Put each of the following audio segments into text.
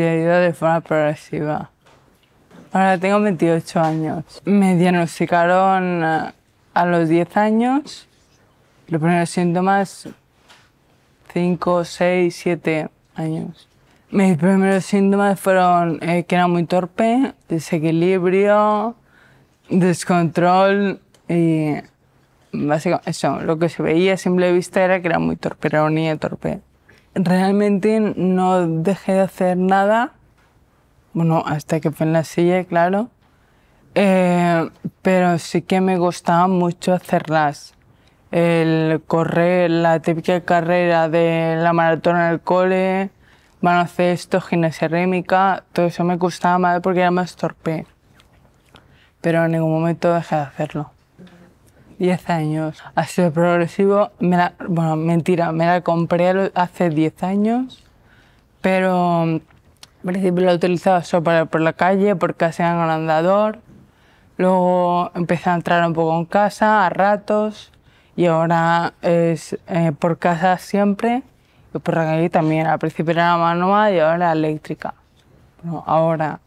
de forma progresiva. Ahora tengo 28 años. Me diagnosticaron eh, a los 10 años. Los primeros síntomas, 5, 6, 7 años. Mis primeros síntomas fueron eh, que era muy torpe, desequilibrio, descontrol y básicamente eso, lo que se veía a simple vista era que era muy torpe, era un niño torpe realmente no dejé de hacer nada, bueno, hasta que fue en la silla, claro, eh, pero sí que me gustaba mucho hacerlas. El correr, la típica carrera de la maratona el cole, baloncesto, gimnasia rítmica, todo eso me gustaba más porque era más torpe. Pero en ningún momento dejé de hacerlo. 10 años. Ha sido progresivo. bueno, mentira, me la compré hace 10 años, pero al mm, principio la utilizaba solo por la calle porque hacía un andador. Luego empecé a entrar un poco en casa a ratos y ahora es eh, por casa siempre y por la calle también. Al principio era manual y ahora eléctrica. ahora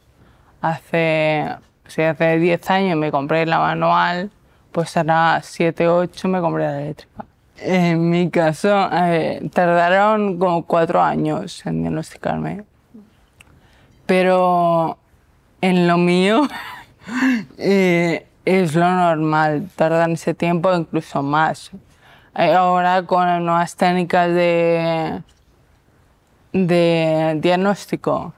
hace, hace 10 años me compré la manual pues hará 7, 8 me compré la eléctrica. En mi caso, eh, tardaron como cuatro años en diagnosticarme. Pero en lo mío eh, es lo normal, tardan ese tiempo, incluso más. Eh, ahora con las nuevas técnicas de, de diagnóstico,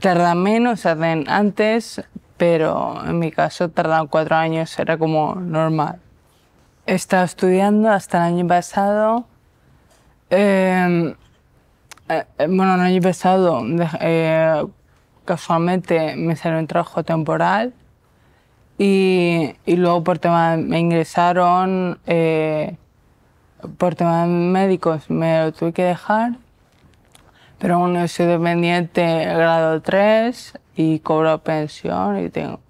tarda menos, antes, pero en mi caso tardaron cuatro años, era como normal. He estado estudiando hasta el año pasado. Em, eh, eh, bueno, el año pasado eh, casualmente me salió un trabajo temporal y, y luego por tema me ingresaron, por temas médicos me lo tuve que dejar, pero aún soy dependiente grado 3 y cobro pensión y tengo...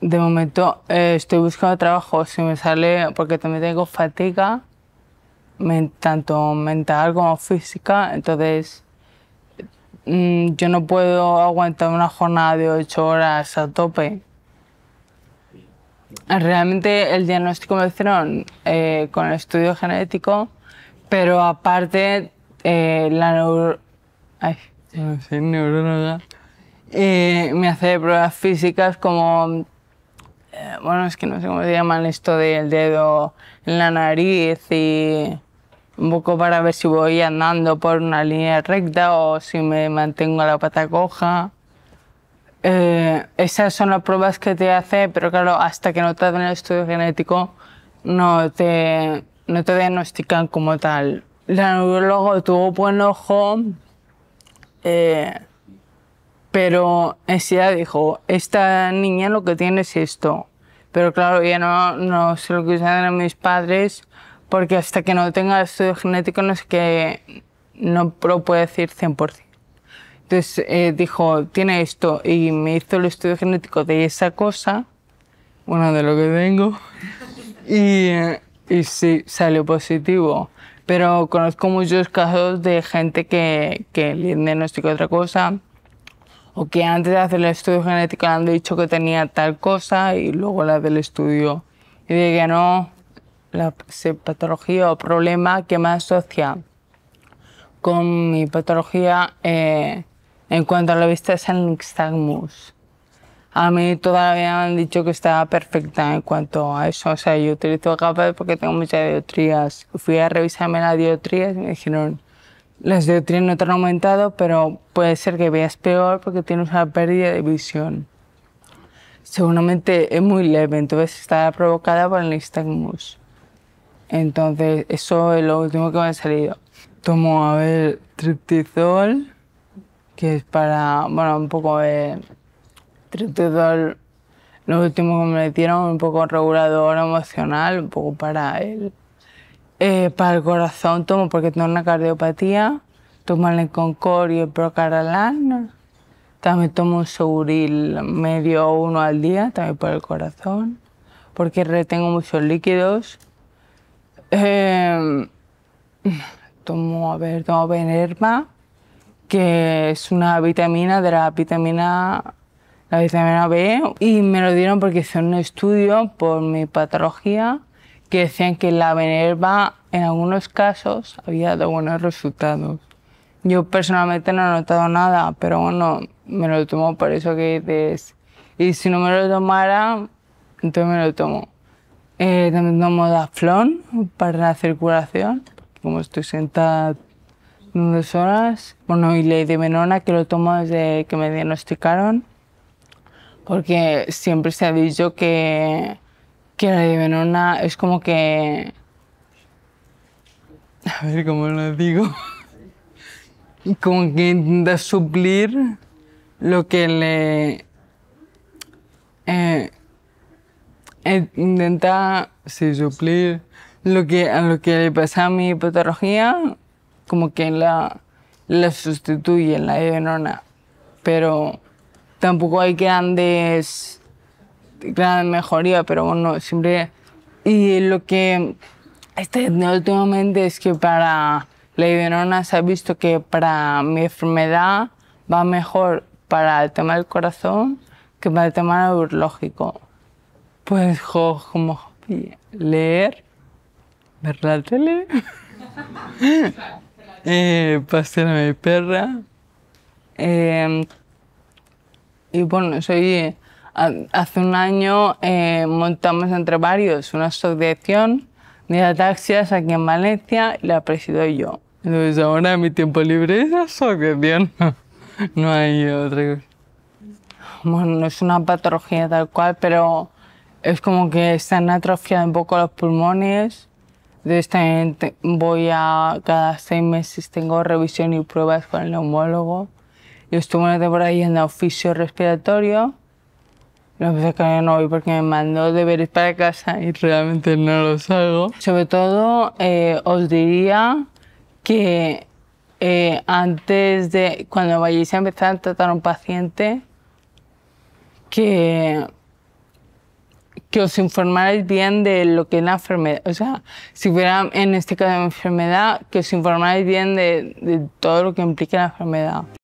De momento eh, estoy buscando trabajo, si me sale, porque también tengo fatiga, tanto mental como física, entonces mm, yo no puedo aguantar una jornada de ocho horas a tope. Realmente el diagnóstico me hicieron eh, con el estudio genético, pero aparte eh, la neuro no ah, soy neuróloga, eh, me hace pruebas físicas como, eh, bueno, es que no sé cómo se llaman esto del dedo en la nariz y un poco para ver si voy andando por una línea recta o si me mantengo a la pata coja. Eh, esas son las pruebas que te hace, pero claro, hasta que no te dan el estudio genético no te, no te diagnostican como tal. La neurólogo tuvo buen ojo eh, pero ella dijo, esta niña lo que tiene es esto. Pero claro, ya no, no se lo a mis padres porque hasta que no tenga estudio genético no es que no lo puede decir 100%. Entonces eh, dijo, tiene esto y me hizo el estudio genético de esa cosa, bueno, de lo que tengo, y, y sí, salió positivo pero conozco muchos casos de gente que, que le diagnosticó otra cosa o que antes de hacer el estudio genético han dicho que tenía tal cosa y luego la del estudio y de que no, la patología o problema que más asocia con mi patología eh, en cuanto a la vista es el nixtagmus a mí todavía me han dicho que estaba perfecta en cuanto a eso. O sea, yo utilizo gafas porque tengo muchas dioptrías. Fui a revisarme las dioptrías y me dijeron, las dioptrías no te han aumentado, pero puede ser que veas peor porque tienes una pérdida de visión. Seguramente es muy leve, entonces está provocada por el nystagmus. Entonces, eso es lo último que me ha salido. Tomo, a ver, triptizol, que es para, bueno, un poco de 32, lo último que me dieron, un poco regulador emocional, un poco para él. Eh, para el corazón, tomo porque tengo una cardiopatía, tomo el Concord y el Procaralan, también tomo un seguril medio uno al día, también para el corazón, porque retengo muchos líquidos. Em, tomo, a ver, tomo benerma que es una vitamina de la vitamina la vitamina B y me lo dieron porque hice un estudio por mi patología que decían que la venerva en algunos casos había dado buenos resultados. Yo personalmente no he notado nada, pero bueno, me lo tomo por eso que dices. Y si no me lo tomara, entonces me lo tomo. Eh, también tomo Daflon para la circulación, como estoy sentada dos horas. Bueno, y Ley de Menona, que lo tomo desde que me diagnosticaron porque siempre se ha dicho que, la la Venona es como que... A ver cómo lo digo. como que intenta suplir lo que le... Eh, eh, intenta suplir lo que, a lo que le pasa a mi patología, como que la, la sustituye en la venona. Pero tampoco hay grandes, gran mejoría, pero bueno, siempre... Y lo que este últimamente es que para la Iberona se ha visto que para mi enfermedad va mejor para el tema del corazón que para el tema neurológico. Pues como leer, ver la eh, mi perra, em, y bueno, soy, eh, hace un año eh, montamos entre varios una asociación de ataxias aquí en Valencia y la presido yo. Entonces ahora mi tiempo libre es asociación. no hay otra cosa. Bueno, no es una patología tal cual, pero es como que están atrofiados un poco los pulmones. Entonces también voy a, cada seis meses tengo revisión y pruebas con el neumólogo. Yo estuve una temporada en el oficio respiratorio. Lo que que no voy porque me mandó deberes para casa y realmente no los hago. Sobre todo, eh, os diría que eh, antes de, cuando vayáis a empezar a tratar a un paciente, que, que os informáis bien de lo que es la enfermedad. O sea, si fuera en este caso de enfermedad, que os informáis bien de, de todo lo que implica la enfermedad.